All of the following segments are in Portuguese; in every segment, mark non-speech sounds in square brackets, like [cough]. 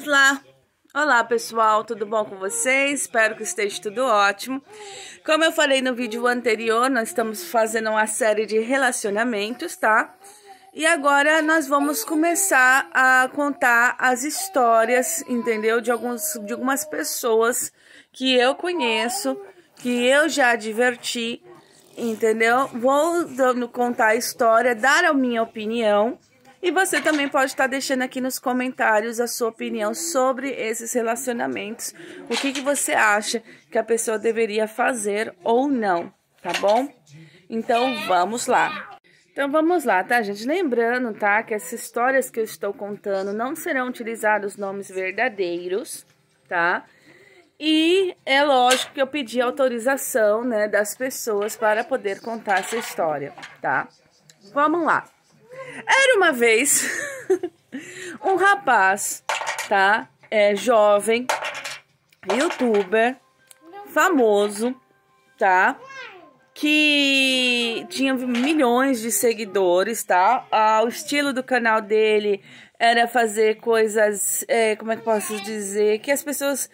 Vamos lá. Olá pessoal, tudo bom com vocês? Espero que esteja tudo ótimo. Como eu falei no vídeo anterior, nós estamos fazendo uma série de relacionamentos, tá? E agora nós vamos começar a contar as histórias, entendeu? De, alguns, de algumas pessoas que eu conheço, que eu já diverti, entendeu? Vou dando, contar a história, dar a minha opinião e você também pode estar deixando aqui nos comentários a sua opinião sobre esses relacionamentos. O que, que você acha que a pessoa deveria fazer ou não, tá bom? Então vamos lá. Então vamos lá, tá, gente? Lembrando, tá, que essas histórias que eu estou contando não serão utilizados nomes verdadeiros, tá? E é lógico que eu pedi autorização, né, das pessoas para poder contar essa história, tá? Vamos lá. Era uma vez [laughs] um rapaz, tá? É jovem, youtuber, famoso, tá? Que tinha milhões de seguidores, tá? Ah, o estilo do canal dele era fazer coisas, é, como é que posso dizer, que as pessoas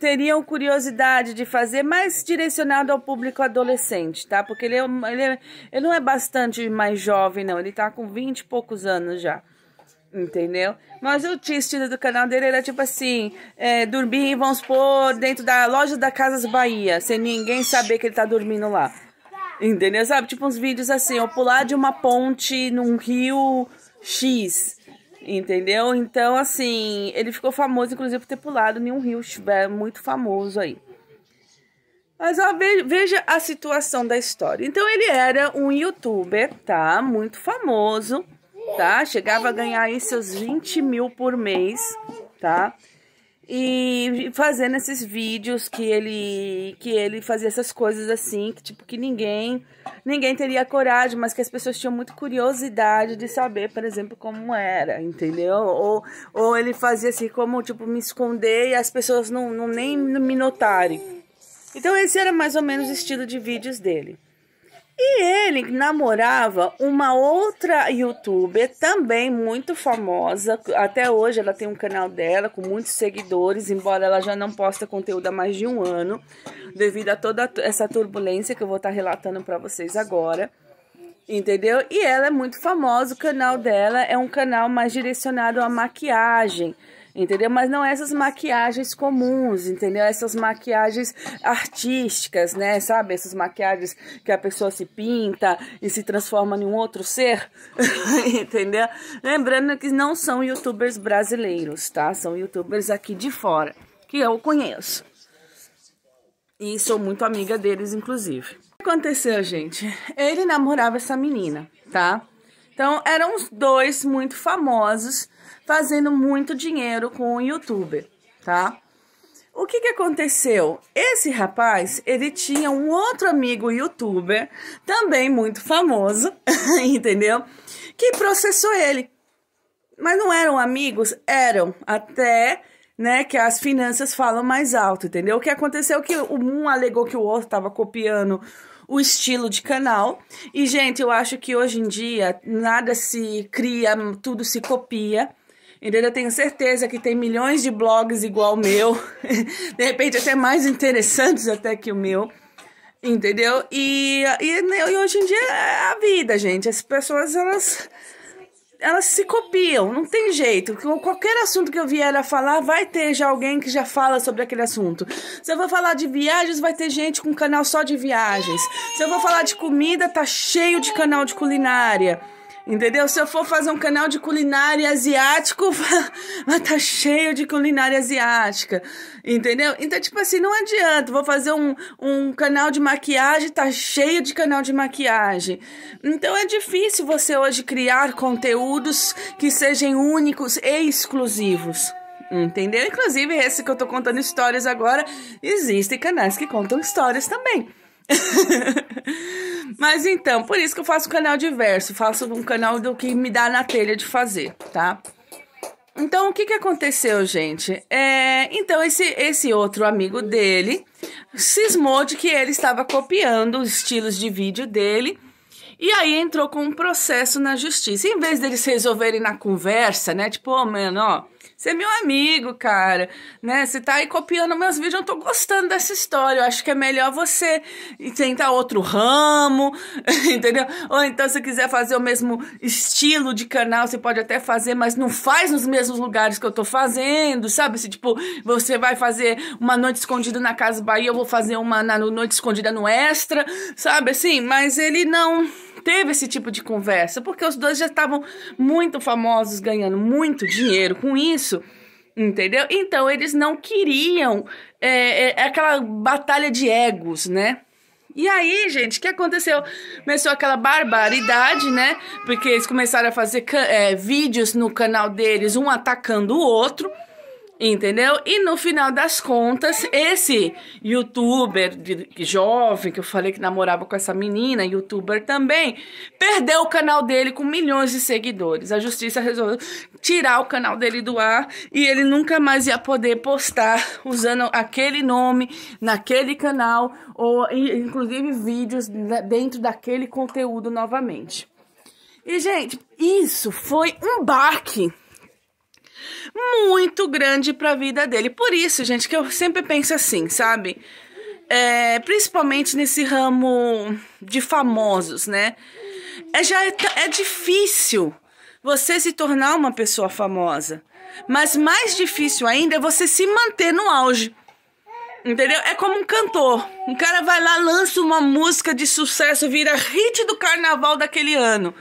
teriam curiosidade de fazer, mais direcionado ao público adolescente, tá? Porque ele, é, ele, é, ele não é bastante mais jovem, não. Ele tá com 20 e poucos anos já. Entendeu? Mas o estilo do canal dele era tipo assim: é, dormir, vamos pôr, dentro da loja da Casas Bahia, sem ninguém saber que ele tá dormindo lá. Entendeu? Sabe? Tipo uns vídeos assim: ou pular de uma ponte num rio X Entendeu? Então, assim, ele ficou famoso, inclusive, por ter pulado em um rio muito famoso aí. Mas ó, veja a situação da história. Então, ele era um youtuber, tá? Muito famoso, tá? Chegava a ganhar aí seus 20 mil por mês, tá? e fazendo esses vídeos que ele que ele fazia essas coisas assim, que tipo que ninguém ninguém teria coragem, mas que as pessoas tinham muita curiosidade de saber, por exemplo, como era, entendeu? Ou, ou ele fazia assim como tipo me esconder e as pessoas não, não nem me notarem. Então esse era mais ou menos o estilo de vídeos dele. E ele namorava uma outra youtuber também muito famosa. Até hoje ela tem um canal dela com muitos seguidores, embora ela já não posta conteúdo há mais de um ano, devido a toda essa turbulência que eu vou estar relatando para vocês agora. Entendeu? E ela é muito famosa, o canal dela é um canal mais direcionado à maquiagem entendeu? Mas não essas maquiagens comuns, entendeu? Essas maquiagens artísticas, né? Sabe? Essas maquiagens que a pessoa se pinta e se transforma em um outro ser, [laughs] entendeu? Lembrando que não são youtubers brasileiros, tá? São youtubers aqui de fora, que eu conheço. E sou muito amiga deles, inclusive. O que aconteceu, gente? Ele namorava essa menina, tá? Então, eram os dois muito famosos, fazendo muito dinheiro com o youtuber, tá? O que, que aconteceu? Esse rapaz, ele tinha um outro amigo youtuber, também muito famoso, [laughs] entendeu? Que processou ele. Mas não eram amigos? Eram, até né, que as finanças falam mais alto, entendeu? O que aconteceu é que um alegou que o outro estava copiando o estilo de canal. E, gente, eu acho que hoje em dia nada se cria, tudo se copia. Entendeu? Eu tenho certeza que tem milhões de blogs igual o meu. [laughs] de repente, até mais interessantes até que o meu. Entendeu? E, e, né, e hoje em dia é a vida, gente. As pessoas, elas elas se copiam, não tem jeito. Qualquer assunto que eu vier a falar, vai ter já alguém que já fala sobre aquele assunto. Se eu vou falar de viagens, vai ter gente com canal só de viagens. Se eu vou falar de comida, tá cheio de canal de culinária. Entendeu? Se eu for fazer um canal de culinária asiático, mas [laughs] tá cheio de culinária asiática. Entendeu? Então, tipo assim, não adianta. Vou fazer um, um canal de maquiagem, tá cheio de canal de maquiagem. Então, é difícil você hoje criar conteúdos que sejam únicos e exclusivos. Entendeu? Inclusive, esse que eu tô contando histórias agora, existem canais que contam histórias também. [laughs] Mas então, por isso que eu faço um canal diverso, faço um canal do que me dá na telha de fazer, tá? Então, o que que aconteceu, gente? É, então, esse, esse outro amigo dele cismou de que ele estava copiando os estilos de vídeo dele e aí entrou com um processo na justiça. Em vez deles resolverem na conversa, né? Tipo, ô, oh, mano, ó, você é meu amigo, cara, né? Você tá aí copiando meus vídeos, eu não tô gostando dessa história. Eu acho que é melhor você tentar outro ramo, [laughs] entendeu? Ou então se quiser fazer o mesmo estilo de canal, você pode até fazer, mas não faz nos mesmos lugares que eu tô fazendo, sabe? Se tipo, você vai fazer uma noite escondida na Casa Bahia, eu vou fazer uma na noite escondida no Extra, sabe assim? Mas ele não teve esse tipo de conversa, porque os dois já estavam muito famosos, ganhando muito dinheiro com isso. Entendeu? Então eles não queriam é, é, aquela batalha de egos, né? E aí, gente, o que aconteceu? Começou aquela barbaridade, né? Porque eles começaram a fazer é, vídeos no canal deles, um atacando o outro. Entendeu? E no final das contas, esse youtuber de, jovem, que eu falei que namorava com essa menina, youtuber também, perdeu o canal dele com milhões de seguidores. A justiça resolveu tirar o canal dele do ar e ele nunca mais ia poder postar usando aquele nome naquele canal ou inclusive vídeos dentro daquele conteúdo novamente. E, gente, isso foi um baque muito grande para a vida dele. Por isso, gente, que eu sempre penso assim, sabe? É, principalmente nesse ramo de famosos, né? É, já é, é difícil você se tornar uma pessoa famosa, mas mais difícil ainda é você se manter no auge. Entendeu? É como um cantor. Um cara vai lá, lança uma música de sucesso, vira hit do carnaval daquele ano.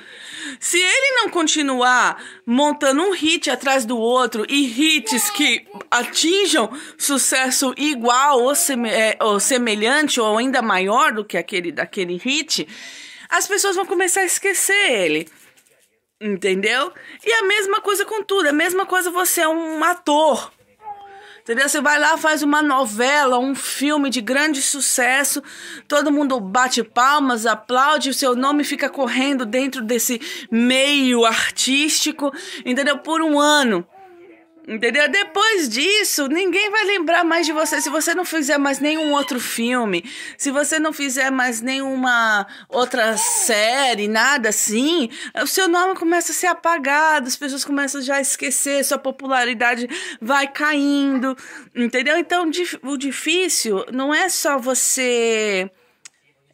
Se ele não continuar montando um hit atrás do outro e hits que atinjam sucesso igual ou, é, ou semelhante ou ainda maior do que aquele daquele hit, as pessoas vão começar a esquecer ele. Entendeu? E a mesma coisa com tudo, a mesma coisa você é um ator Entendeu? Você vai lá, faz uma novela, um filme de grande sucesso, todo mundo bate palmas, aplaude, o seu nome fica correndo dentro desse meio artístico, entendeu? Por um ano. Entendeu? Depois disso, ninguém vai lembrar mais de você. Se você não fizer mais nenhum outro filme, se você não fizer mais nenhuma outra série, nada assim, o seu nome começa a ser apagado, as pessoas começam já a esquecer, sua popularidade vai caindo, entendeu? Então, o difícil não é só você.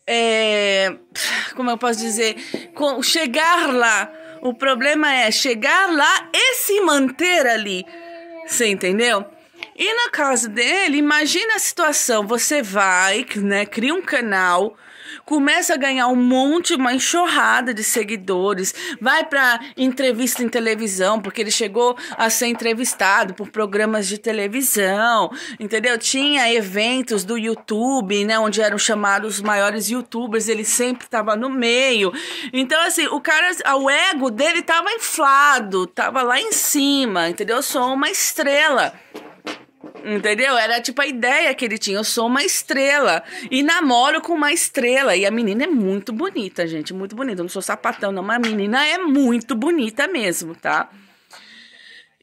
É, como eu posso dizer? Chegar lá o problema é chegar lá e se manter ali. Você entendeu? E na casa dele, imagina a situação: você vai, né, cria um canal começa a ganhar um monte, uma enxurrada de seguidores, vai para entrevista em televisão, porque ele chegou a ser entrevistado por programas de televisão, entendeu? Tinha eventos do YouTube, né, onde eram chamados os maiores youtubers, ele sempre estava no meio. Então assim, o cara, o ego dele tava inflado, tava lá em cima, entendeu? Eu sou uma estrela. Entendeu? Era tipo a ideia que ele tinha. Eu sou uma estrela. E namoro com uma estrela. E a menina é muito bonita, gente. Muito bonita. Eu não sou sapatão, não. Mas a menina é muito bonita mesmo, tá?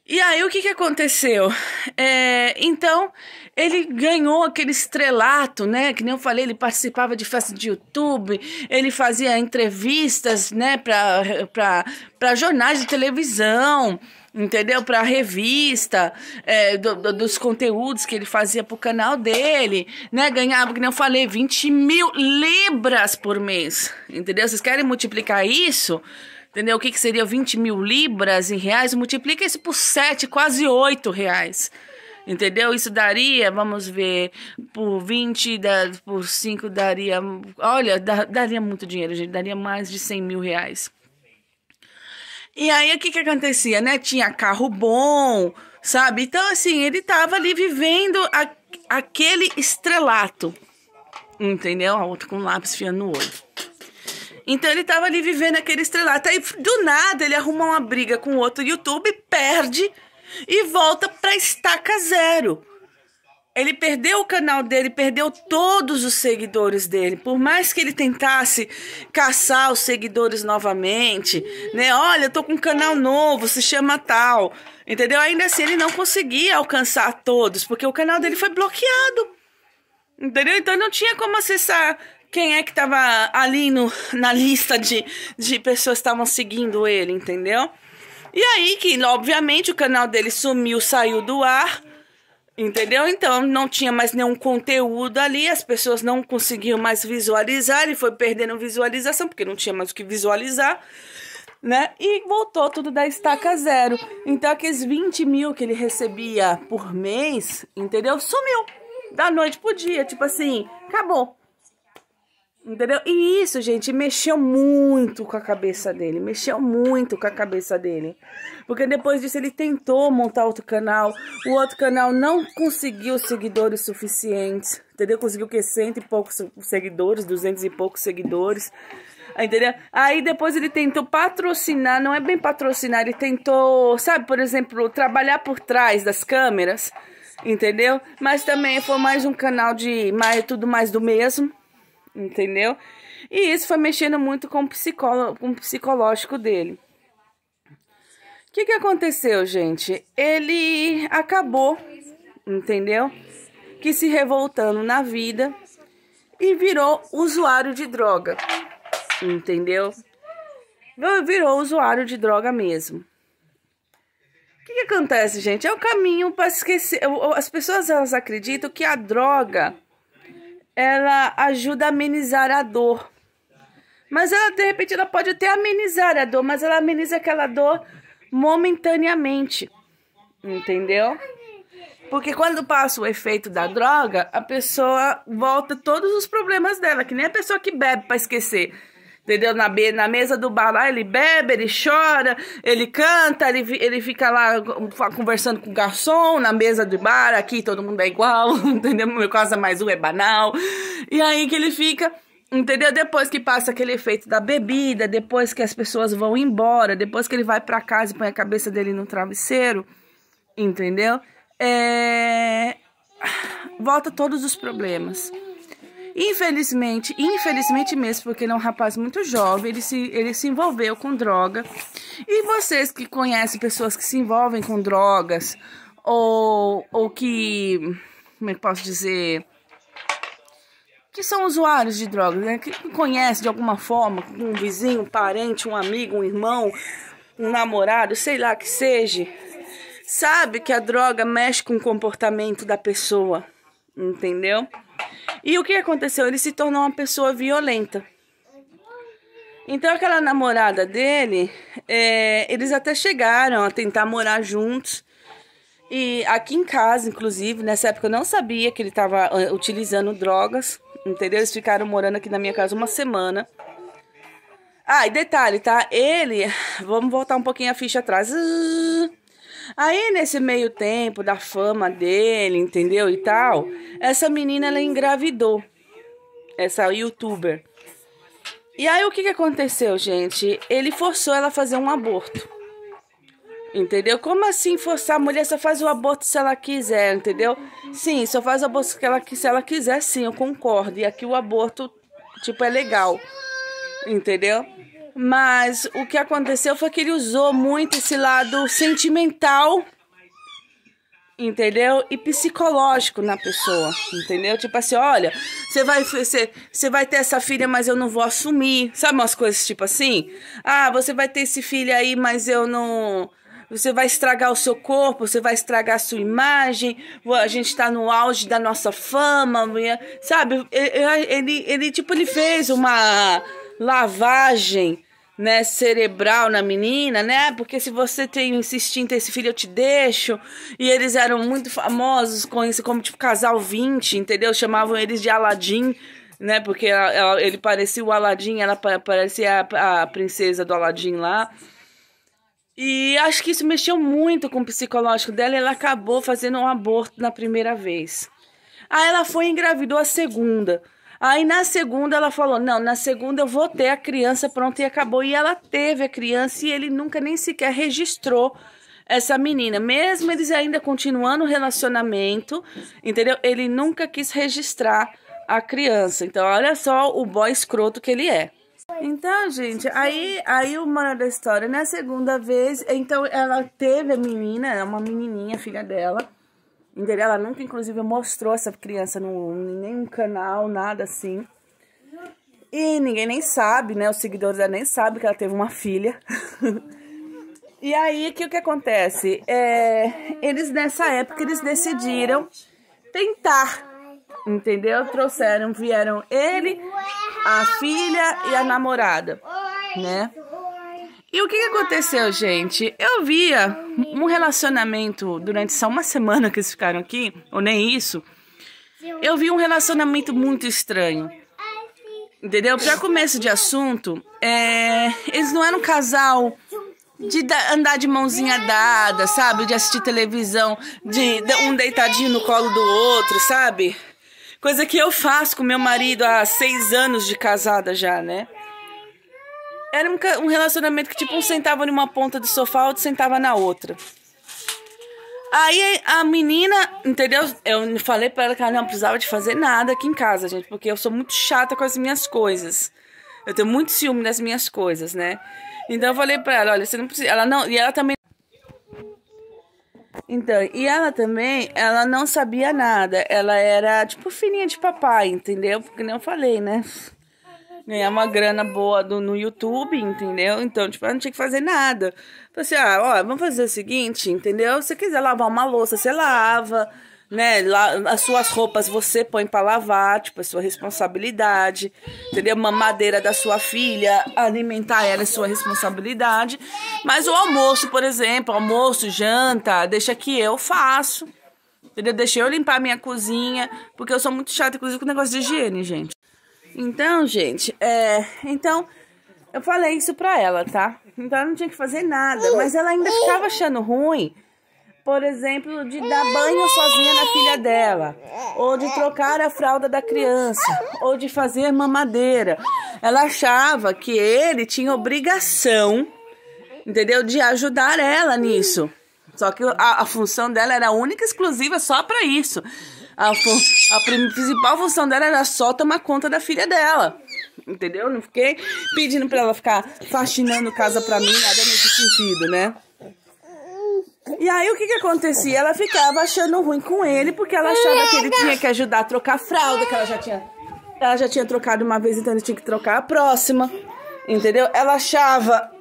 E aí, o que, que aconteceu? É, então, ele ganhou aquele estrelato, né? Que nem eu falei, ele participava de festas de YouTube, ele fazia entrevistas, né, para jornais de televisão entendeu? Para revista, é, do, do, dos conteúdos que ele fazia para o canal dele, né? Ganhava, como eu falei, 20 mil libras por mês, entendeu? Vocês querem multiplicar isso? Entendeu? O que, que seria 20 mil libras em reais? Multiplica isso por 7, quase 8 reais. Entendeu? Isso daria, vamos ver, por 20, da, por 5 daria. Olha, da, daria muito dinheiro, gente. Daria mais de 100 mil reais. E aí, o que que acontecia, né? Tinha carro bom, sabe? Então, assim, ele tava ali vivendo a, aquele estrelato, entendeu? A outra com lápis fiando no olho. Então, ele tava ali vivendo aquele estrelato. Aí, do nada, ele arruma uma briga com outro YouTube, perde e volta pra estaca zero. Ele perdeu o canal dele, perdeu todos os seguidores dele. Por mais que ele tentasse caçar os seguidores novamente, né? Olha, eu tô com um canal novo, se chama tal. Entendeu? Ainda assim, ele não conseguia alcançar todos, porque o canal dele foi bloqueado. Entendeu? Então não tinha como acessar quem é que tava ali no, na lista de, de pessoas que estavam seguindo ele, entendeu? E aí que, obviamente, o canal dele sumiu, saiu do ar Entendeu? Então não tinha mais nenhum conteúdo ali, as pessoas não conseguiam mais visualizar e foi perdendo visualização, porque não tinha mais o que visualizar, né? E voltou tudo da estaca zero. Então aqueles 20 mil que ele recebia por mês, entendeu? Sumiu da noite pro dia, tipo assim, acabou. Entendeu? E isso, gente, mexeu muito com a cabeça dele. Mexeu muito com a cabeça dele. Porque depois disso ele tentou montar outro canal. O outro canal não conseguiu seguidores suficientes. Entendeu? Conseguiu que cento e poucos seguidores, duzentos e poucos seguidores. Entendeu? Aí depois ele tentou patrocinar, não é bem patrocinar, ele tentou, sabe, por exemplo, trabalhar por trás das câmeras, entendeu? Mas também foi mais um canal de mais, tudo mais do mesmo entendeu? E isso foi mexendo muito com o, psicolo, com o psicológico dele. O que, que aconteceu, gente? Ele acabou, entendeu? Que se revoltando na vida e virou usuário de droga, entendeu? Virou usuário de droga mesmo. O que, que acontece, gente? É o caminho para esquecer. As pessoas elas acreditam que a droga ela ajuda a amenizar a dor. Mas ela, de repente, ela pode até amenizar a dor, mas ela ameniza aquela dor momentaneamente. Entendeu? Porque quando passa o efeito da droga, a pessoa volta todos os problemas dela, que nem a pessoa que bebe para esquecer entendeu? Na, na mesa do bar lá, ele bebe, ele chora, ele canta, ele, ele fica lá hum, conversando com o garçom na mesa do bar, aqui todo mundo é igual, [laughs] entendeu? Meu casa mais um é banal. E aí que ele fica. Entendeu? Depois que passa aquele efeito da bebida, depois que as pessoas vão embora, depois que ele vai para casa e põe a cabeça dele no travesseiro, entendeu? É... Volta todos os problemas. Infelizmente, infelizmente mesmo, porque ele é um rapaz muito jovem, ele se, ele se envolveu com droga. E vocês que conhecem pessoas que se envolvem com drogas, ou, ou que, como é que posso dizer, que são usuários de drogas, né? que conhece de alguma forma um vizinho, um parente, um amigo, um irmão, um namorado, sei lá que seja, sabe que a droga mexe com o comportamento da pessoa, entendeu? E o que aconteceu? Ele se tornou uma pessoa violenta. Então aquela namorada dele, é, eles até chegaram a tentar morar juntos. E aqui em casa, inclusive, nessa época eu não sabia que ele estava ah, utilizando drogas, entendeu? Eles ficaram morando aqui na minha casa uma semana. Ah, e detalhe, tá? Ele, vamos voltar um pouquinho a ficha atrás. Uh, Aí, nesse meio tempo da fama dele, entendeu? E tal, essa menina ela engravidou. Essa youtuber. E aí, o que, que aconteceu, gente? Ele forçou ela a fazer um aborto. Entendeu? Como assim forçar a mulher? Só faz o aborto se ela quiser, entendeu? Sim, só faz o aborto se ela, se ela quiser, sim, eu concordo. E aqui o aborto, tipo, é legal. Entendeu? Mas o que aconteceu foi que ele usou muito esse lado sentimental, entendeu? E psicológico na pessoa, entendeu? Tipo assim, olha, você vai, você, você vai ter essa filha, mas eu não vou assumir. Sabe umas coisas tipo assim? Ah, você vai ter esse filho aí, mas eu não você vai estragar o seu corpo, você vai estragar a sua imagem, a gente está no auge da nossa fama, sabe? Ele, ele, tipo, ele fez uma lavagem né, cerebral na menina, né? Porque se você tem esse instinto, esse filho eu te deixo. E eles eram muito famosos com isso, como tipo casal 20, entendeu? Chamavam eles de Aladim, né? Porque ela, ela, ele parecia o Aladim, ela parecia a, a princesa do Aladim lá. E acho que isso mexeu muito com o psicológico dela e ela acabou fazendo um aborto na primeira vez. Aí ela foi e engravidou a segunda. Aí na segunda ela falou: não, na segunda eu vou ter a criança pronta e acabou. E ela teve a criança e ele nunca nem sequer registrou essa menina. Mesmo eles ainda continuando o relacionamento, entendeu? Ele nunca quis registrar a criança. Então, olha só o boy escroto que ele é. Então, gente, aí, aí o moral da história, na segunda vez, então ela teve a menina, é uma menininha, filha dela, ela nunca, inclusive, mostrou essa criança em nenhum canal, nada assim. E ninguém nem sabe, né? Os seguidores nem sabem que ela teve uma filha. [laughs] e aí, que o que acontece? É, eles, nessa época, eles decidiram tentar, entendeu? Trouxeram, vieram ele, a filha e a namorada, né? E o que, que aconteceu, gente? Eu via um relacionamento durante só uma semana que eles ficaram aqui, ou nem isso. Eu vi um relacionamento muito estranho. Entendeu? Para começo de assunto, é... eles não eram um casal de andar de mãozinha dada, sabe? De assistir televisão, de um deitadinho no colo do outro, sabe? Coisa que eu faço com meu marido há seis anos de casada já, né? Era um, um relacionamento que, tipo, um sentava numa ponta do sofá, outro sentava na outra. Aí a menina, entendeu? Eu falei pra ela que ela não precisava de fazer nada aqui em casa, gente, porque eu sou muito chata com as minhas coisas. Eu tenho muito ciúme das minhas coisas, né? Então eu falei pra ela, olha, você não precisa. Ela não. E ela também. Então, e ela também, ela não sabia nada. Ela era tipo filhinha de papai, entendeu? Porque nem eu falei, né? ganhar uma grana boa do, no YouTube, entendeu? Então, tipo, eu não tinha que fazer nada. Falei assim, ah, ó, vamos fazer o seguinte, entendeu? Se você quiser lavar uma louça, você lava, né? La as suas roupas você põe para lavar, tipo, é sua responsabilidade, entendeu? Mamadeira da sua filha, alimentar ela é sua responsabilidade. Mas o almoço, por exemplo, almoço, janta, deixa que eu faço. Entendeu? Deixei eu limpar minha cozinha, porque eu sou muito chata, inclusive, com o negócio de higiene, gente. Então, gente, é. Então, eu falei isso pra ela, tá? Então ela não tinha que fazer nada, mas ela ainda ficava achando ruim, por exemplo, de dar banho sozinha na filha dela, ou de trocar a fralda da criança, ou de fazer mamadeira. Ela achava que ele tinha obrigação, entendeu? De ajudar ela nisso. Só que a, a função dela era única e exclusiva só para isso. A, a principal função dela era só tomar conta da filha dela. Entendeu? Não fiquei pedindo pra ela ficar faxinando casa pra mim, nada nesse sentido, né? E aí o que que acontecia? Ela ficava achando ruim com ele, porque ela achava que ele tinha que ajudar a trocar a fralda, que ela já tinha, ela já tinha trocado uma vez, então ele tinha que trocar a próxima. Entendeu? Ela achava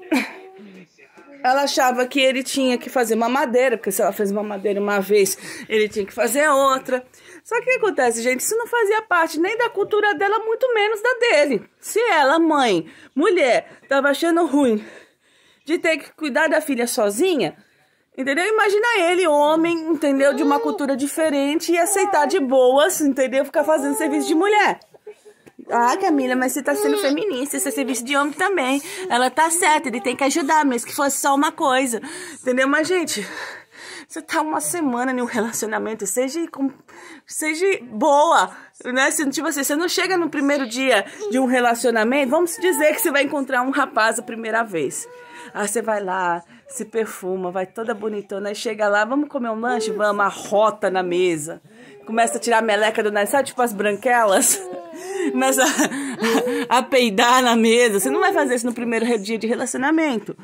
ela achava que ele tinha que fazer uma madeira, porque se ela fez uma madeira uma vez, ele tinha que fazer outra. Só que o que acontece, gente? Isso não fazia parte nem da cultura dela, muito menos da dele. Se ela, mãe, mulher, tava achando ruim de ter que cuidar da filha sozinha, entendeu? Imagina ele, homem, entendeu? De uma cultura diferente e aceitar de boas, entendeu? Ficar fazendo serviço de mulher. Ah, Camila, mas você tá sendo hum. feminista, você se veste de homem também. Ela tá certa, ele tem que ajudar, mesmo que fosse só uma coisa. Entendeu? Mas, gente, você tá uma semana em um relacionamento, seja seja boa, né? Se, tipo assim, você não chega no primeiro dia de um relacionamento, vamos dizer que você vai encontrar um rapaz a primeira vez. Aí você vai lá, se perfuma, vai toda bonitona, aí chega lá, vamos comer um lanche? Vamos, arrota na mesa começa a tirar a meleca do nariz, sabe? Tipo as branquelas. [laughs] Começa a, a peidar na mesa. Você não vai fazer isso no primeiro dia de relacionamento.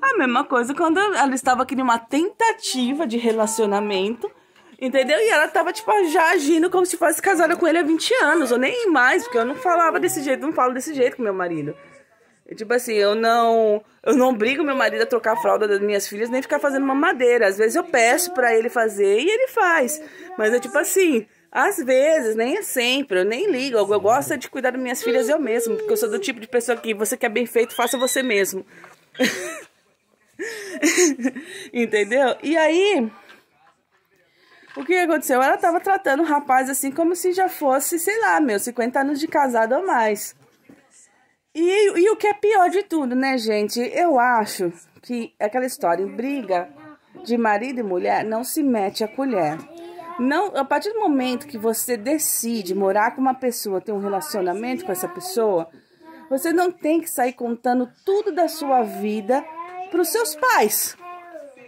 A mesma coisa quando ela estava aqui numa tentativa de relacionamento. Entendeu? E ela tava, tipo, já agindo como se fosse casada com ele há 20 anos, ou nem mais, porque eu não falava desse jeito, não falo desse jeito com meu marido. Tipo assim, eu não, eu não obrigo meu marido a trocar a fralda das minhas filhas nem ficar fazendo uma madeira. Às vezes eu peço para ele fazer e ele faz. Mas é tipo assim, às vezes, nem é sempre, eu nem ligo. Eu, eu gosto de cuidar das minhas filhas eu mesmo, porque eu sou do tipo de pessoa que você quer bem feito, faça você mesmo. [laughs] Entendeu? E aí, o que aconteceu? Ela tava tratando o rapaz assim como se já fosse, sei lá, meu, 50 anos de casado ou mais. E, e o que é pior de tudo, né, gente? Eu acho que aquela história em briga de marido e mulher não se mete a colher. Não, a partir do momento que você decide morar com uma pessoa, ter um relacionamento com essa pessoa, você não tem que sair contando tudo da sua vida para os seus pais.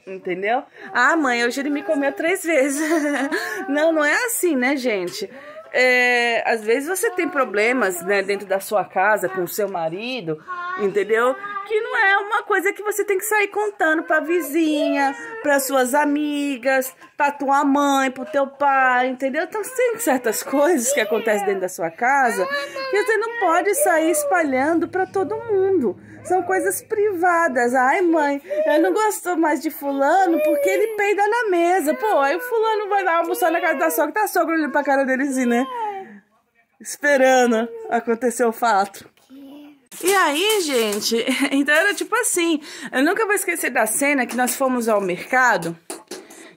Entendeu? Ah, mãe, hoje ele me comeu três vezes. [laughs] não, não é assim, né, gente? é, às vezes você tem problemas né, dentro da sua casa com o seu marido, entendeu? Que não é uma coisa que você tem que sair contando pra vizinha, para suas amigas, pra tua mãe, pro teu pai, entendeu? Então tem certas coisas que acontecem dentro da sua casa que você não pode sair espalhando para todo mundo. São coisas privadas. Ai, mãe, eu não gosto mais de fulano porque ele peida na mesa. Pô, aí o fulano vai lá almoçar na casa da sogra, tá a sogra olhando pra cara dele assim, né? Esperando acontecer o fato. E aí, gente, [laughs] então era tipo assim, eu nunca vou esquecer da cena que nós fomos ao mercado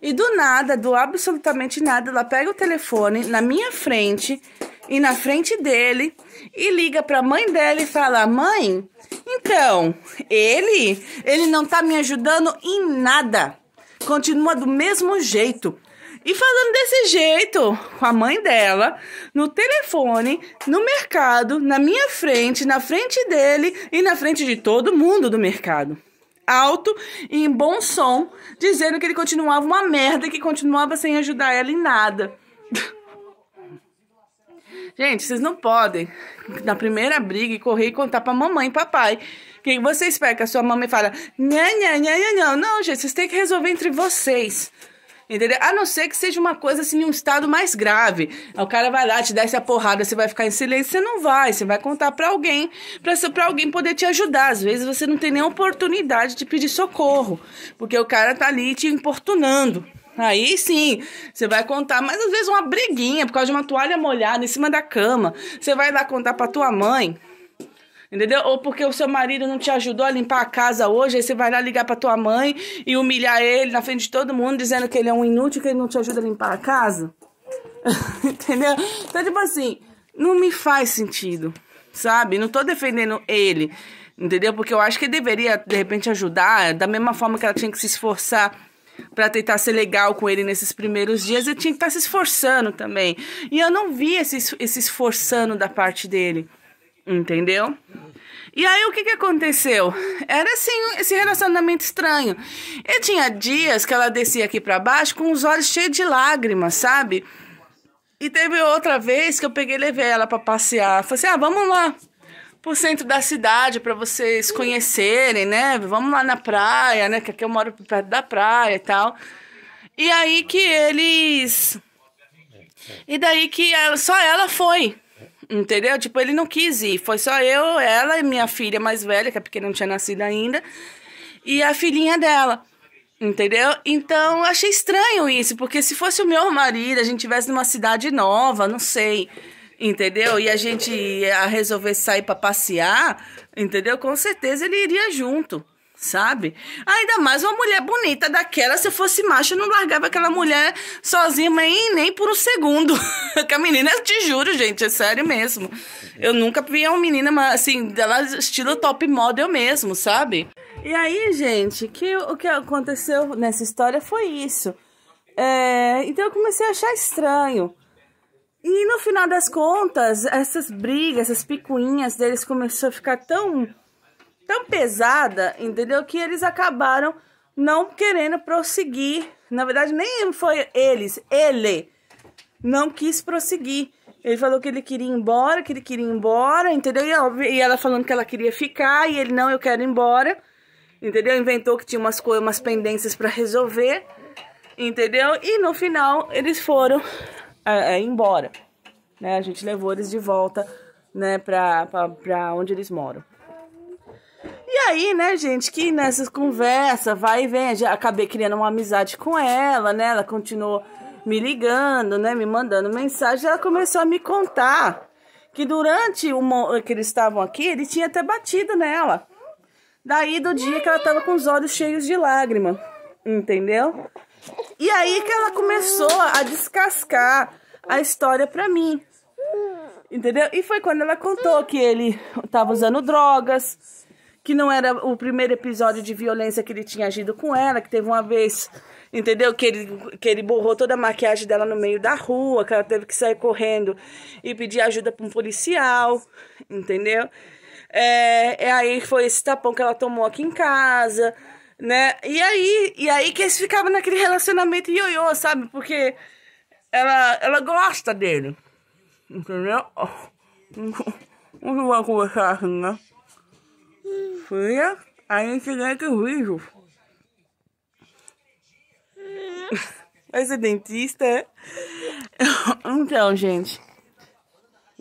e do nada, do absolutamente nada, ela pega o telefone na minha frente e na frente dele e liga para a mãe dela e fala: "Mãe, então, ele, ele não tá me ajudando em nada. Continua do mesmo jeito." E falando desse jeito, com a mãe dela, no telefone, no mercado, na minha frente, na frente dele e na frente de todo mundo do mercado alto e em bom som, dizendo que ele continuava uma merda, que continuava sem ajudar ela em nada. Gente, vocês não podem, na primeira briga, correr e contar pra mamãe e papai. Que você espera que a sua mamãe fala, não, não, não, não, não, gente, vocês têm que resolver entre vocês. Entendeu? A não ser que seja uma coisa assim, um estado mais grave. O cara vai lá, te desce essa porrada, você vai ficar em silêncio, você não vai, você vai contar para alguém, para alguém poder te ajudar. Às vezes você não tem nem oportunidade de pedir socorro, porque o cara tá ali te importunando. Aí sim, você vai contar, mas às vezes uma briguinha por causa de uma toalha molhada em cima da cama. Você vai lá contar pra tua mãe, entendeu? Ou porque o seu marido não te ajudou a limpar a casa hoje, aí você vai lá ligar pra tua mãe e humilhar ele na frente de todo mundo, dizendo que ele é um inútil, que ele não te ajuda a limpar a casa. [laughs] entendeu? Então, tipo assim, não me faz sentido, sabe? Não tô defendendo ele, entendeu? Porque eu acho que ele deveria, de repente, ajudar da mesma forma que ela tinha que se esforçar para tentar ser legal com ele nesses primeiros dias, ele tinha que estar tá se esforçando também. E eu não vi esse, esse esforçando da parte dele. Entendeu? E aí o que, que aconteceu? Era assim, esse relacionamento estranho. E tinha dias que ela descia aqui para baixo com os olhos cheios de lágrimas, sabe? E teve outra vez que eu peguei e levei ela para passear. Falei assim: "Ah, vamos lá" pro centro da cidade para vocês conhecerem, né? Vamos lá na praia, né? Que aqui eu moro perto da praia e tal. E aí que eles. E daí que só ela foi. Entendeu? Tipo, ele não quis ir. Foi só eu, ela e minha filha mais velha, que é porque não tinha nascido ainda, e a filhinha dela. Entendeu? Então, achei estranho isso, porque se fosse o meu marido, a gente tivesse numa cidade nova, não sei entendeu? E a gente ia resolver sair para passear, entendeu? Com certeza ele iria junto, sabe? Ainda mais uma mulher bonita daquela, se fosse macho, eu não largava aquela mulher sozinha nem, nem por um segundo. Porque [laughs] a menina, eu te juro, gente, é sério mesmo. Eu nunca vi uma menina assim, dela estilo top model mesmo, sabe? E aí, gente, que o que aconteceu nessa história foi isso. É, então eu comecei a achar estranho. E no final das contas, essas brigas, essas picuinhas deles começou a ficar tão, tão pesada, entendeu? Que eles acabaram não querendo prosseguir. Na verdade, nem foi eles, ele não quis prosseguir. Ele falou que ele queria ir embora, que ele queria ir embora, entendeu? E, ela falando que ela queria ficar, e ele, não, eu quero ir embora. Entendeu? Inventou que tinha umas coisas, umas pendências para resolver. Entendeu? E no final eles foram é, embora. Né? A gente levou eles de volta né, pra onde eles moram. E aí, né, gente, que nessas conversas, vai e vem, já acabei criando uma amizade com ela, né? Ela continuou me ligando, né, me mandando mensagem, ela começou a me contar que durante o que eles estavam aqui, ele tinha até batido nela. Daí do dia que ela tava com os olhos cheios de lágrima, entendeu? E aí que ela começou a descascar a história pra mim. Entendeu? E foi quando ela contou que ele tava usando drogas, que não era o primeiro episódio de violência que ele tinha agido com ela, que teve uma vez, entendeu? Que ele, que ele borrou toda a maquiagem dela no meio da rua, que ela teve que sair correndo e pedir ajuda pra um policial, entendeu? É, é aí foi esse tapão que ela tomou aqui em casa né? E aí, e aí que eles ficavam naquele relacionamento ioiô, sabe? Porque ela, ela gosta dele. Entendeu? Vamos lá conversar assim, né? Fria, aí incidente rijo. Vai ser dentista, é? Então, gente.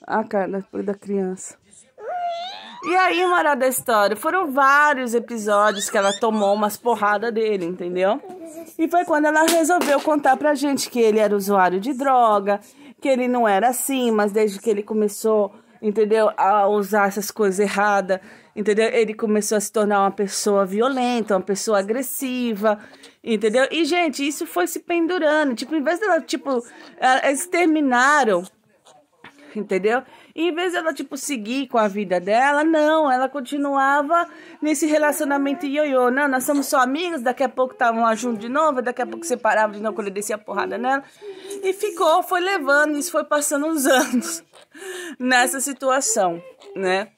A cara da criança. E aí, moral da história, foram vários episódios que ela tomou umas porradas dele, entendeu? E foi quando ela resolveu contar pra gente que ele era usuário de droga, que ele não era assim, mas desde que ele começou, entendeu, a usar essas coisas erradas, entendeu? Ele começou a se tornar uma pessoa violenta, uma pessoa agressiva, entendeu? E, gente, isso foi se pendurando. Tipo, em vez dela, tipo, é, eles terminaram entendeu? E em vez dela, tipo, seguir com a vida dela, não, ela continuava nesse relacionamento ioiô. Não, nós somos só amigos, daqui a pouco estavam lá junto de novo, daqui a pouco separava de novo quando eu descia a porrada nela. E ficou, foi levando, isso foi passando uns [laughs] anos nessa situação, né?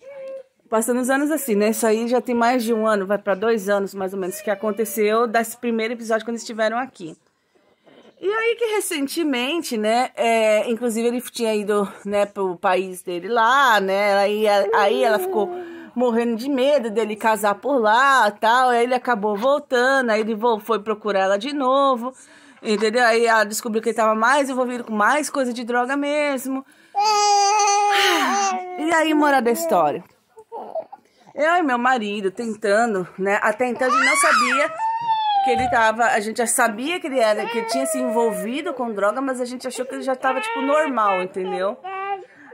Passando os anos assim, né? Isso aí já tem mais de um ano, vai para dois anos mais ou menos, que aconteceu desse primeiro episódio quando estiveram aqui. E aí que recentemente, né, é, inclusive ele tinha ido, né, pro país dele lá, né, aí, aí ela ficou morrendo de medo dele casar por lá, tal, aí ele acabou voltando, aí ele foi procurar ela de novo, entendeu? Aí ela descobriu que ele tava mais envolvido com mais coisa de droga mesmo. E aí, moral da história? Eu e meu marido tentando, né, até então a gente não sabia que ele tava. A gente já sabia que ele era, que tinha se envolvido com droga, mas a gente achou que ele já tava, tipo, normal, entendeu?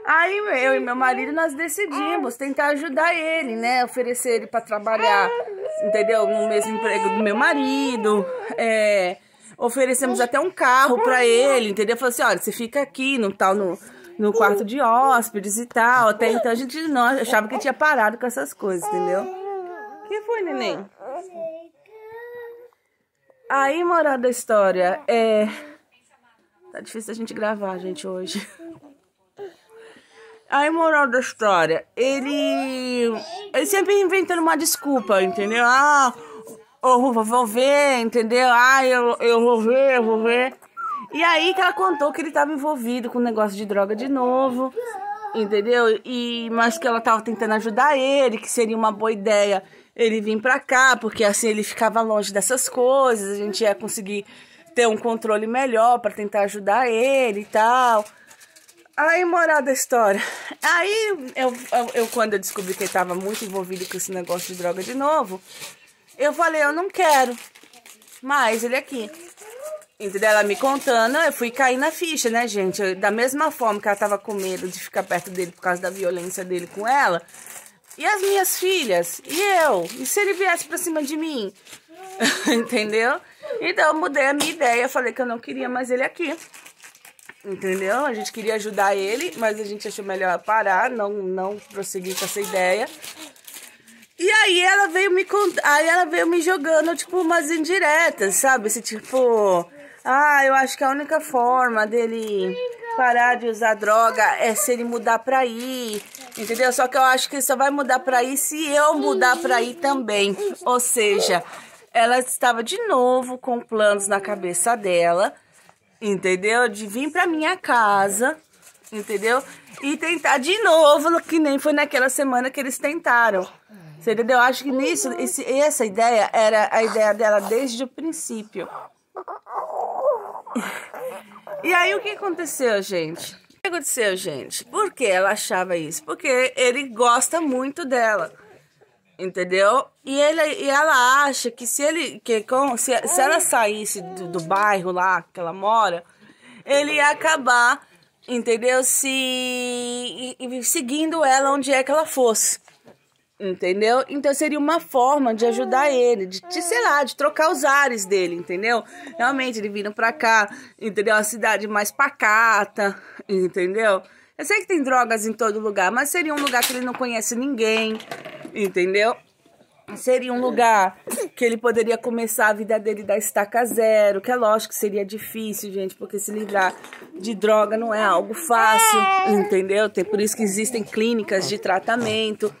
Aí eu e meu marido nós decidimos tentar ajudar ele, né? Oferecer ele para trabalhar, entendeu? No mesmo emprego do meu marido. É, oferecemos até um carro para ele, entendeu? Falou assim: olha, você fica aqui no tal, no, no quarto de hóspedes e tal. Até então a gente não achava que tinha parado com essas coisas, entendeu? O que foi, neném? Aí, moral da história, é. Tá difícil a gente gravar, gente, hoje. Aí, moral da história, ele. Ele sempre inventando uma desculpa, entendeu? Ah, eu vou ver, entendeu? Ah, eu, eu vou ver, eu vou ver. E aí que ela contou que ele tava envolvido com um negócio de droga de novo, entendeu? E mas que ela tava tentando ajudar ele, que seria uma boa ideia ele vir para cá, porque assim ele ficava longe dessas coisas, a gente ia conseguir ter um controle melhor para tentar ajudar ele e tal. Aí, moral da história. Aí, eu, eu, eu quando eu descobri que ele estava muito envolvido com esse negócio de droga de novo, eu falei, eu não quero mais ele aqui. Entendeu? Ela me contando, eu fui cair na ficha, né, gente? Eu, da mesma forma que ela tava com medo de ficar perto dele por causa da violência dele com ela, e as minhas filhas? E eu? E se ele viesse pra cima de mim? [laughs] Entendeu? Então eu mudei a minha ideia, falei que eu não queria mais ele aqui. Entendeu? A gente queria ajudar ele, mas a gente achou melhor parar, não, não prosseguir com essa ideia. E aí ela veio me cont... aí ela veio me jogando, tipo, umas indiretas, sabe? Esse tipo, ah, eu acho que a única forma dele parar de usar droga é se ele mudar pra ir, entendeu? Só que eu acho que só vai mudar pra ir se eu mudar pra ir também. Ou seja, ela estava de novo com planos na cabeça dela, entendeu? De vir pra minha casa, entendeu? E tentar de novo, que nem foi naquela semana que eles tentaram. Você entendeu? Eu acho que nisso, esse, essa ideia era a ideia dela desde o princípio. E aí o que aconteceu, gente? O que aconteceu, gente? Por que ela achava isso? Porque ele gosta muito dela. Entendeu? E, ele, e ela acha que se ele. Que com, se, se ela saísse do, do bairro lá que ela mora, ele ia acabar, entendeu? Se. E, e, seguindo ela onde é que ela fosse. Entendeu? Então seria uma forma de ajudar ah. ele, de, de, sei lá, de trocar os ares dele, entendeu? Realmente, ele vindo pra cá, entendeu? Uma cidade mais pacata, entendeu? Eu sei que tem drogas em todo lugar, mas seria um lugar que ele não conhece ninguém, entendeu? Seria um lugar que ele poderia começar a vida dele da estaca zero, que é lógico que seria difícil, gente, porque se livrar de droga não é algo fácil, ah. entendeu? Tem, por isso que existem clínicas de tratamento.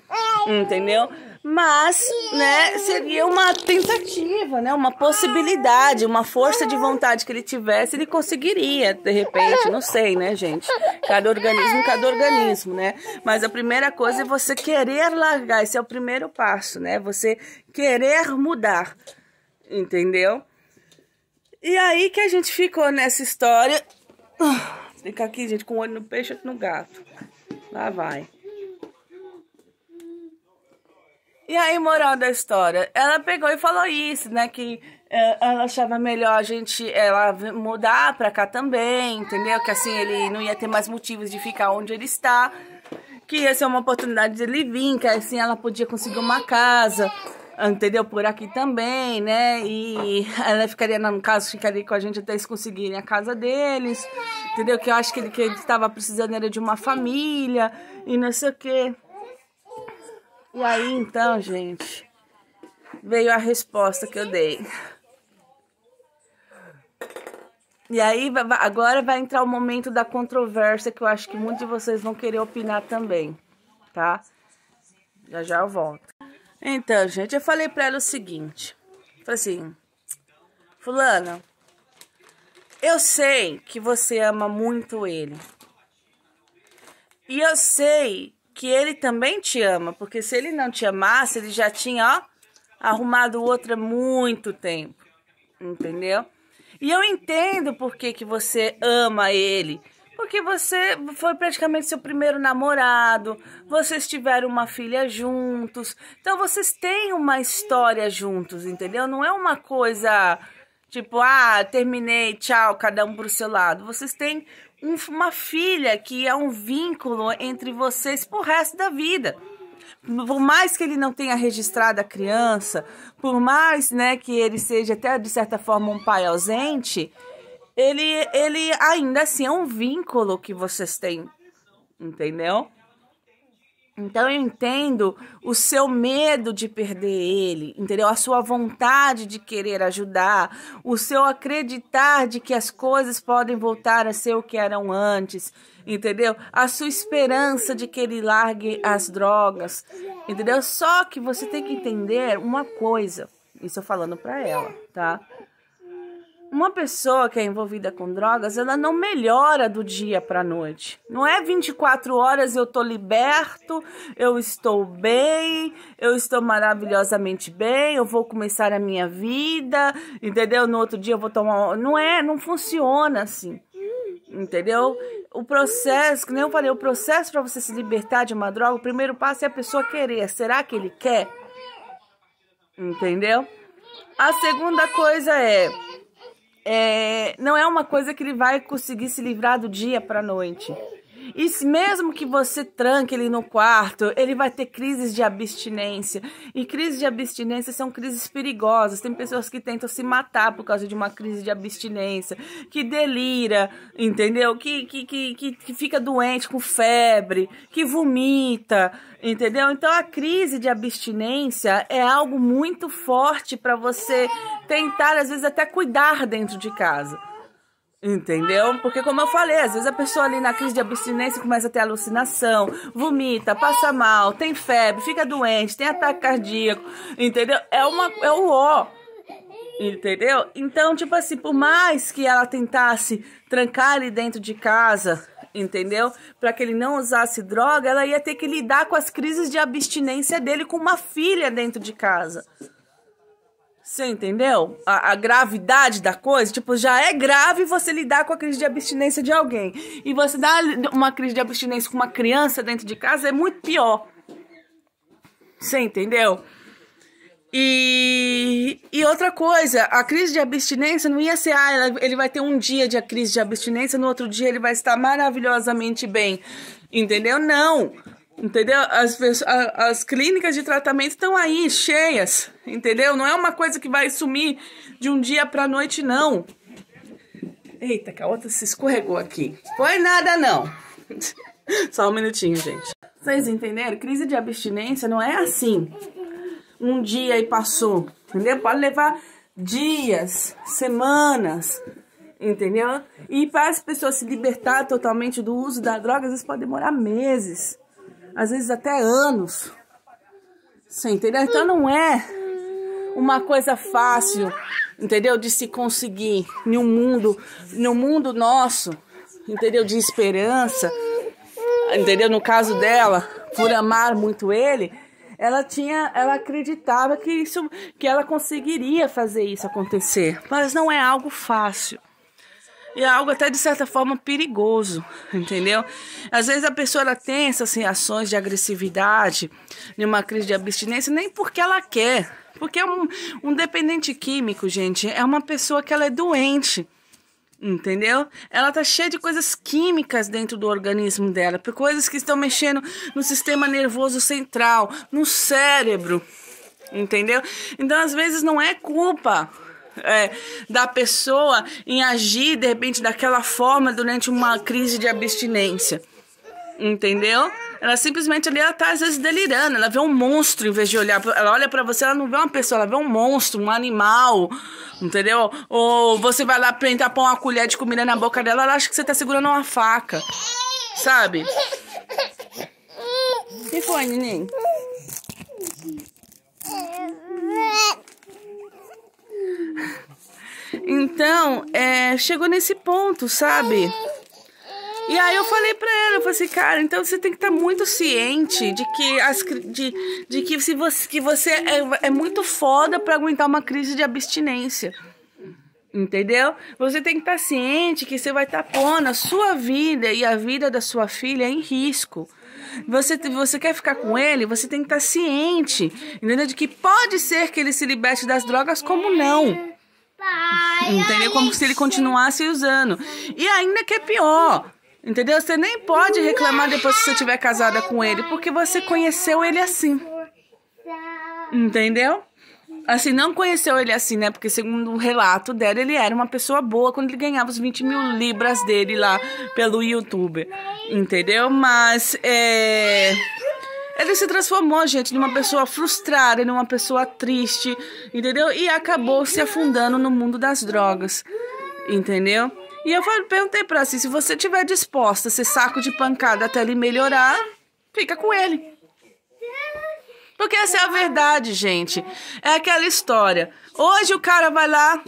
Entendeu? Mas, né, seria uma tentativa, né? Uma possibilidade, uma força de vontade que ele tivesse, ele conseguiria, de repente, não sei, né, gente? Cada organismo, cada organismo, né? Mas a primeira coisa é você querer largar, esse é o primeiro passo, né? Você querer mudar. Entendeu? E aí que a gente ficou nessa história. Fica ah, aqui, gente, com o olho no peixe e no gato. Lá vai. E aí, moral da história, ela pegou e falou isso, né? Que é, ela achava melhor a gente ela mudar pra cá também, entendeu? Que assim ele não ia ter mais motivos de ficar onde ele está, que ia ser uma oportunidade de ele vir, que assim ela podia conseguir uma casa, entendeu? Por aqui também, né? E [laughs] ela ficaria, no caso, ficaria com a gente até eles conseguirem a casa deles, entendeu? Que eu acho que ele que estava precisando era de uma família e não sei o quê. E aí então, gente, veio a resposta que eu dei. E aí agora vai entrar o momento da controvérsia que eu acho que muitos de vocês vão querer opinar também, tá? Já já eu volto. Então, gente, eu falei para ela o seguinte. Falei assim: "Fulana, eu sei que você ama muito ele. E eu sei que ele também te ama, porque se ele não te amasse, ele já tinha, ó, arrumado outra muito tempo. Entendeu? E eu entendo por que, que você ama ele. Porque você foi praticamente seu primeiro namorado, vocês tiveram uma filha juntos, então vocês têm uma história juntos, entendeu? Não é uma coisa tipo, ah, terminei, tchau, cada um pro seu lado. Vocês têm uma filha que é um vínculo entre vocês pro resto da vida. Por mais que ele não tenha registrado a criança, por mais né, que ele seja até de certa forma um pai ausente, ele, ele ainda assim é um vínculo que vocês têm, entendeu? Então eu entendo o seu medo de perder ele, entendeu? A sua vontade de querer ajudar, o seu acreditar de que as coisas podem voltar a ser o que eram antes, entendeu? A sua esperança de que ele largue as drogas, entendeu? Só que você tem que entender uma coisa, isso eu falando para ela, tá? uma pessoa que é envolvida com drogas, ela não melhora do dia para noite. Não é 24 horas eu tô liberto, eu estou bem, eu estou maravilhosamente bem, eu vou começar a minha vida, entendeu? No outro dia eu vou tomar, não é, não funciona assim. Entendeu? O processo, que nem eu falei, o processo para você se libertar de uma droga, o primeiro passo é a pessoa querer. Será que ele quer? Entendeu? A segunda coisa é é, não é uma coisa que ele vai conseguir se livrar do dia para a noite. E mesmo que você tranque ele no quarto, ele vai ter crises de abstinência. E crises de abstinência são crises perigosas. Tem pessoas que tentam se matar por causa de uma crise de abstinência, que delira, entendeu? Que, que, que, que, fica doente com febre, que vomita, entendeu? Então a crise de abstinência é algo muito forte para você tentar, às vezes, até cuidar dentro de casa. Entendeu? Porque como eu falei, às vezes a pessoa ali na crise de abstinência começa a ter alucinação, vomita, passa mal, tem febre, fica doente, tem ataque cardíaco, entendeu? É uma é o ó. Entendeu? Então, tipo assim, por mais que ela tentasse trancar ele dentro de casa, entendeu? Para que ele não usasse droga, ela ia ter que lidar com as crises de abstinência dele com uma filha dentro de casa. Você entendeu? A, a, gravidade da coisa, tipo, já é grave você lidar com a crise de abstinência de alguém. E você dar uma crise de abstinência com uma criança dentro de casa é muito pior. Você entendeu? E, e outra coisa, a crise de abstinência não ia ser, ah, ele vai ter um dia de crise de abstinência, no outro dia ele vai estar maravilhosamente bem. Entendeu? Não. Entendeu? As, as clínicas de tratamento estão aí, cheias, entendeu? Não é uma coisa que vai sumir de um dia para noite, não. Eita, que a outra se escorregou aqui. Foi nada, não. [laughs] Só um minutinho, gente. Vocês entenderam? Crise de abstinência não é assim. Um dia e passou, entendeu? Pode levar dias, semanas, entendeu? E para as pessoas se libertar totalmente do uso da droga, às vezes pode demorar meses às vezes até anos. Você entendeu? Então não é uma coisa fácil, entendeu? De se conseguir no mundo, no mundo nosso, entendeu? De esperança, entendeu? No caso dela, por amar muito ele, ela tinha, ela acreditava que isso, que ela conseguiria fazer isso acontecer, mas não é algo fácil. E é algo até de certa forma perigoso, entendeu? Às vezes a pessoa ela tem essas reações de agressividade, de uma crise de abstinência, nem porque ela quer. Porque é um, um dependente químico, gente, é uma pessoa que ela é doente. Entendeu? Ela tá cheia de coisas químicas dentro do organismo dela, coisas que estão mexendo no sistema nervoso central, no cérebro. Entendeu? Então, às vezes, não é culpa é, da pessoa em agir de repente daquela forma durante uma crise de abstinência. Entendeu? Ela simplesmente ali, ela tá às vezes delirando, ela vê um monstro em vez de olhar. Ela olha para você, ela não vê uma pessoa, ela vê um monstro, um animal, entendeu? Ou você vai lá tentar pôr uma colher de comida na boca dela, ela acha que você tá segurando uma faca, sabe? que foi, neném? Então, é, chegou nesse ponto, sabe? E aí eu falei pra ela, eu falei assim, cara, então você tem que estar tá muito ciente de que, as, de, de que, se você, que você é, é muito foda pra aguentar uma crise de abstinência. Entendeu? Você tem que estar tá ciente que você vai estar tá pondo a sua vida e a vida da sua filha em risco. Você, você quer ficar com ele, você tem que estar ciente, entendeu? De que pode ser que ele se liberte das drogas, como não. Entendeu? Como se ele continuasse usando. E ainda que é pior, entendeu? Você nem pode reclamar depois que você estiver casada com ele, porque você conheceu ele assim. Entendeu? assim, não conheceu ele assim, né? Porque segundo um relato dela, ele era uma pessoa boa quando ele ganhava os 20 mil libras dele lá pelo YouTube. Entendeu? Mas é... Ele se transformou, gente, numa pessoa frustrada, numa pessoa triste, entendeu? E acabou se afundando no mundo das drogas, entendeu? E eu perguntei pra si se você tiver disposta a ser saco de pancada até ele melhorar, fica com ele. Porque essa é a verdade, gente. É aquela história. Hoje o cara vai lá,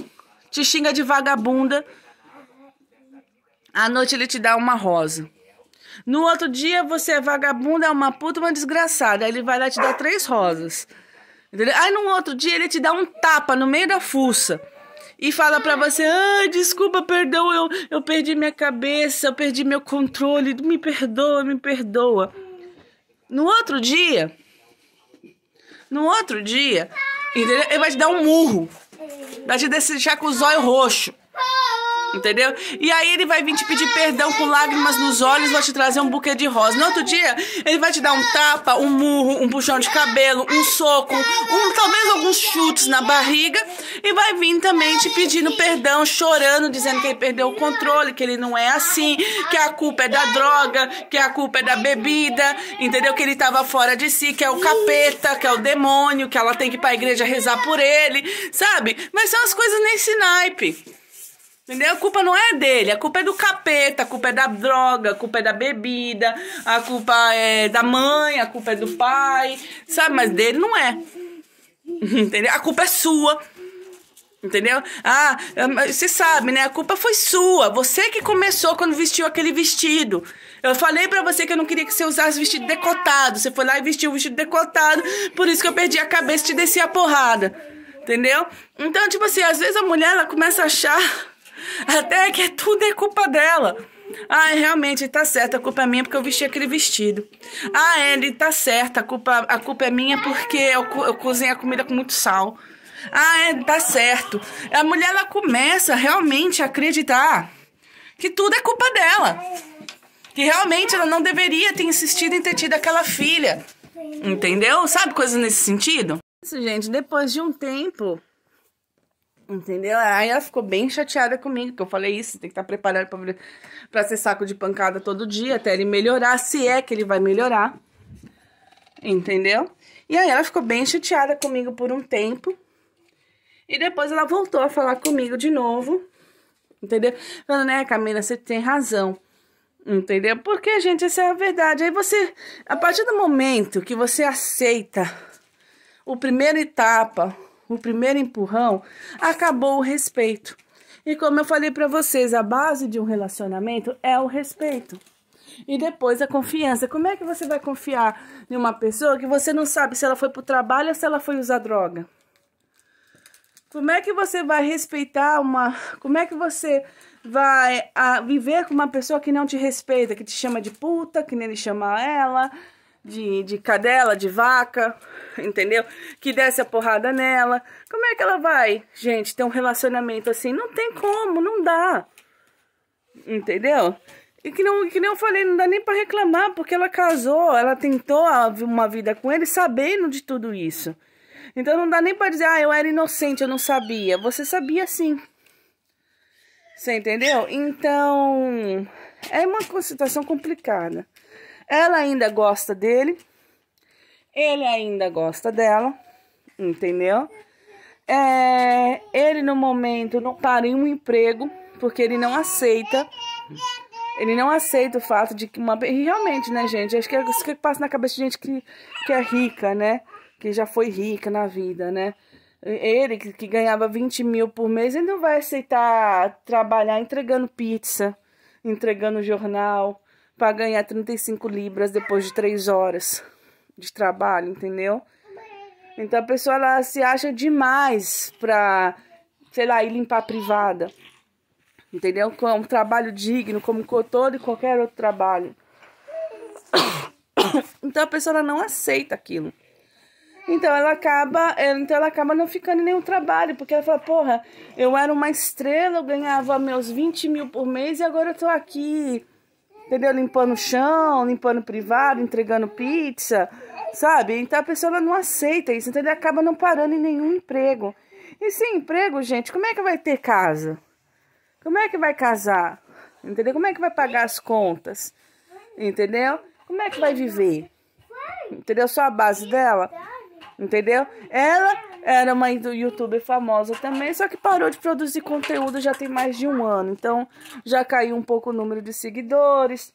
te xinga de vagabunda. À noite ele te dá uma rosa. No outro dia você é vagabunda, é uma puta, uma desgraçada. Aí ele vai lá te dar três rosas. Entendeu? Aí no outro dia ele te dá um tapa no meio da fuça e fala para você: ah, desculpa, perdão, eu, eu perdi minha cabeça, eu perdi meu controle, me perdoa, me perdoa. No outro dia, no outro dia, ele vai te dar um murro. Vai te deixar com o zóio roxo. Entendeu? E aí ele vai vir te pedir perdão com lágrimas nos olhos, vai te trazer um buquê de rosa. No outro dia, ele vai te dar um tapa, um murro, um puxão de cabelo, um soco, um, talvez alguns chutes na barriga e vai vir também te pedindo perdão, chorando, dizendo que ele perdeu o controle, que ele não é assim, que a culpa é da droga, que a culpa é da bebida, entendeu? Que ele tava fora de si, que é o capeta, que é o demônio, que ela tem que ir pra igreja rezar por ele, sabe? Mas são as coisas nesse naipe. Entendeu? A culpa não é dele, a culpa é do capeta, a culpa é da droga, a culpa é da bebida, a culpa é da mãe, a culpa é do pai, sabe? Mas dele não é. [laughs] Entendeu? A culpa é sua. Entendeu? Ah, você sabe, né? A culpa foi sua. Você que começou quando vestiu aquele vestido. Eu falei para você que eu não queria que você usasse vestido decotado. Você foi lá e vestiu o vestido decotado. Por isso que eu perdi a cabeça e te desci a porrada. Entendeu? Então, tipo assim, às vezes a mulher ela começa a achar até que é tudo é culpa dela. Ah, realmente tá certo, a culpa é minha porque eu vesti aquele vestido. Ah, é, ele tá certo, a culpa, a culpa é minha porque eu, eu cozinhei a comida com muito sal. Ah, é, tá certo. A mulher ela começa realmente a acreditar que tudo é culpa dela. Que realmente ela não deveria ter insistido em ter tido aquela filha. Entendeu? Sabe coisas nesse sentido? Isso, gente, depois de um tempo, Entendeu? Aí ela ficou bem chateada comigo, que eu falei isso, tem que estar preparado pra, pra ser saco de pancada todo dia, até ele melhorar, se é que ele vai melhorar. Entendeu? E aí ela ficou bem chateada comigo por um tempo. E depois ela voltou a falar comigo de novo. Entendeu? Falando, né, Camila, você tem razão. Entendeu? Porque, gente, essa é a verdade. Aí você, a partir do momento que você aceita o primeiro etapa, o primeiro empurrão, acabou o respeito. E como eu falei para vocês, a base de um relacionamento é o respeito. E depois a confiança. Como é que você vai confiar em uma pessoa que você não sabe se ela foi pro trabalho ou se ela foi usar droga? Como é que você vai respeitar uma. Como é que você vai a, ah, viver com uma pessoa que não te respeita, que te chama de puta, que nem ele chama ela, de, de cadela, de vaca, entendeu? Que desce a porrada nela. Como é que ela vai, gente, ter um relacionamento assim? Não tem como, não dá. Entendeu? E que, não, que nem eu falei, não dá nem para reclamar, porque ela casou, ela tentou uma vida com ele sabendo de tudo isso. Então não dá nem para dizer, ah, eu era inocente, eu não sabia. Você sabia sim. Você entendeu? Então, é uma situação complicada. Ela ainda gosta dele. Ele ainda gosta dela. Entendeu? É, ele no momento não para em um emprego porque ele não aceita. Ele não aceita o fato de que uma. Realmente, né, gente? Acho que é isso que passa na cabeça de gente que, que é rica, né? Que já foi rica na vida, né? Ele, que, que ganhava 20 mil por mês, ele não vai aceitar trabalhar entregando pizza, entregando jornal, para ganhar 35 libras depois de três horas de trabalho, entendeu? Então a pessoa ela se acha demais para, sei lá, ir limpar a privada. Entendeu? Com um trabalho digno, como todo e qualquer outro trabalho. [coughs] Então a pessoa ela não aceita aquilo. Então ela acaba, é, então ela acaba não ficando em nenhum trabalho, porque ela fala, porra, eu era uma estrela, eu ganhava meus 20 mil por mês e agora eu tô aqui entendeu? Limpando o chão, limpando o privado, entregando pizza, sabe? Então a pessoa não aceita isso, então acaba não parando em nenhum emprego. E sem emprego, gente, como é que vai ter casa? Como é que vai casar? Entendeu? Como é que vai pagar as contas? Entendeu? Como é que vai viver? Entendeu? Só a base dela? Entendeu? Ela era uma youtuber famosa também, só que parou de produzir conteúdo já tem mais de um ano. Então já caiu um pouco o número de seguidores,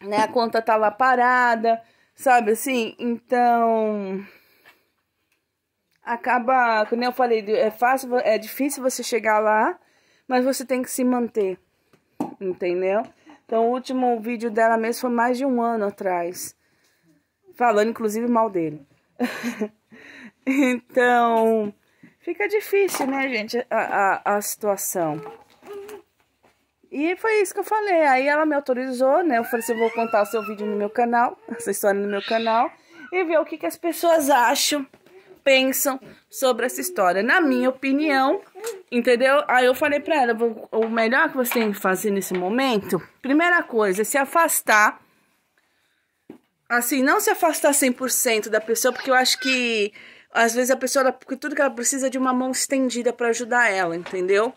né? A conta tá lá parada, sabe assim? Então acaba, como eu falei, é fácil, é difícil você chegar lá, mas você tem que se manter, entendeu? Então o último vídeo dela mesmo foi mais de um ano atrás, falando inclusive mal dele. [laughs] Então, fica difícil, né, gente, a, a, a situação. E foi isso que eu falei. Aí ela me autorizou, né? Eu falei assim: eu vou contar o seu vídeo no meu canal, [laughs] essa história no meu canal, e ver o que, que as pessoas acham, pensam sobre essa história. Na minha opinião, entendeu? Aí eu falei pra ela: o melhor que você tem que fazer nesse momento, primeira coisa, é se afastar. Assim, não se afastar 100% da pessoa, porque eu acho que às vezes a pessoa, tudo que ela precisa é de uma mão estendida para ajudar ela, entendeu?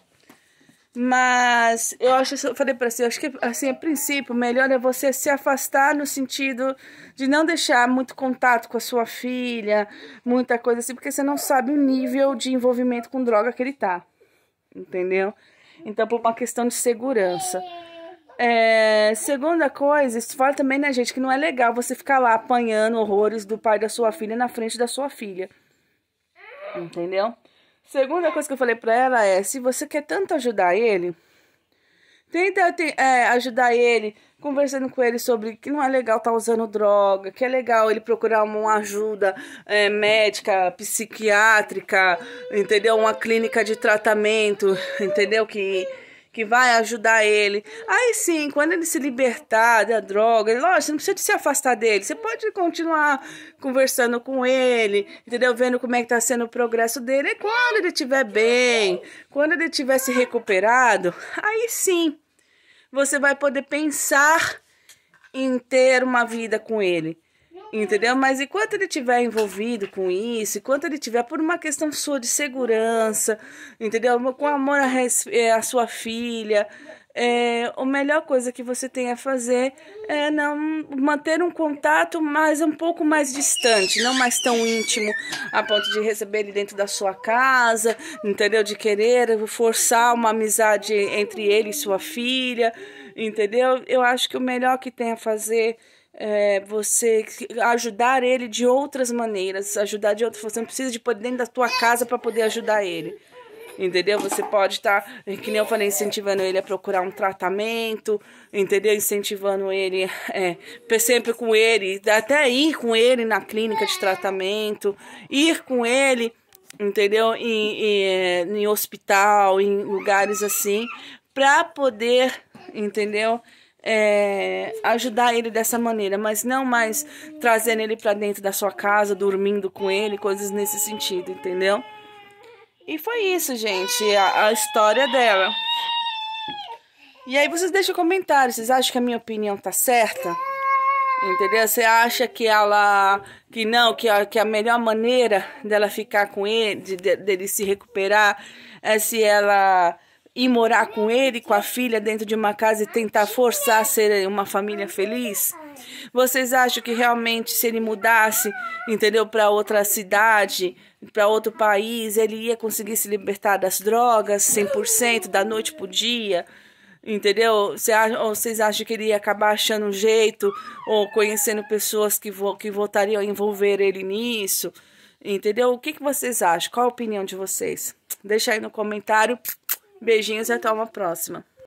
Mas eu acho, eu falei para você, eu acho que assim, a princípio, melhor é você se afastar no sentido de não deixar muito contato com a sua filha, muita coisa assim, porque você não sabe o nível de envolvimento com droga que ele tá. Entendeu? Então, por uma questão de segurança. É, segunda coisa, isso fala também, né, gente, que não é legal você ficar lá apanhando horrores do pai da sua filha na frente da sua filha. Entendeu? Segunda coisa que eu falei pra ela é: se você quer tanto ajudar ele, tenta é, ajudar ele, conversando com ele sobre que não é legal estar tá usando droga, que é legal ele procurar uma ajuda é, médica, psiquiátrica, entendeu? Uma clínica de tratamento, entendeu? Que que vai ajudar ele. Aí sim, quando ele se libertar da droga, ele, lógico, você não precisa se afastar dele. Você pode continuar conversando com ele, entendeu? Vendo como é que tá sendo o progresso dele. E quando ele estiver bem, quando ele estiver se recuperado, aí sim você vai poder pensar em ter uma vida com ele. Entendeu? Mas enquanto ele tiver envolvido com isso, enquanto ele tiver por uma questão sua de segurança, entendeu? Com amor à, eh, sua filha, é, a melhor coisa que você tem a fazer é não manter um contato mais um pouco mais distante, não mais tão íntimo, a ponto de receber ele dentro da sua casa, entendeu? De querer forçar uma amizade entre ele e sua filha, entendeu? Eu acho que o melhor que tem a fazer é, você ajudar ele de outras maneiras, ajudar de outras. Você não precisa de poder dentro da tua casa para poder ajudar ele. Entendeu? Você pode estar, tá, é, que nem eu falei, incentivando ele a procurar um tratamento, entendeu? Incentivando ele, é, sempre com ele, até ir com ele na clínica de tratamento, ir com ele, entendeu? Em, em, é, em hospital, em lugares assim, para poder, entendeu? é, ajudar ele dessa maneira, mas não mais trazendo ele para dentro da sua casa, dormindo com ele, coisas nesse sentido, entendeu? E foi isso, gente, a, a história dela. E aí vocês deixam comentários, vocês acham que a minha opinião tá certa? Entendeu? Você acha que ela. que não, que a, que a melhor maneira dela ficar com ele, de, de, dele se recuperar, é se ela ir morar com ele, com a filha dentro de uma casa e tentar forçar a ser uma família feliz? Vocês acham que realmente se ele mudasse, entendeu, para outra cidade, para outro país, ele ia conseguir se libertar das drogas 100% da noite pro dia? Entendeu? Cê, ou vocês acham que ele ia acabar achando um jeito ou conhecendo pessoas que, vo, que voltariam a envolver ele nisso? Entendeu? O que, que vocês acham? Qual a opinião de vocês? Deixa aí no comentário. Beijinhos e até uma próxima.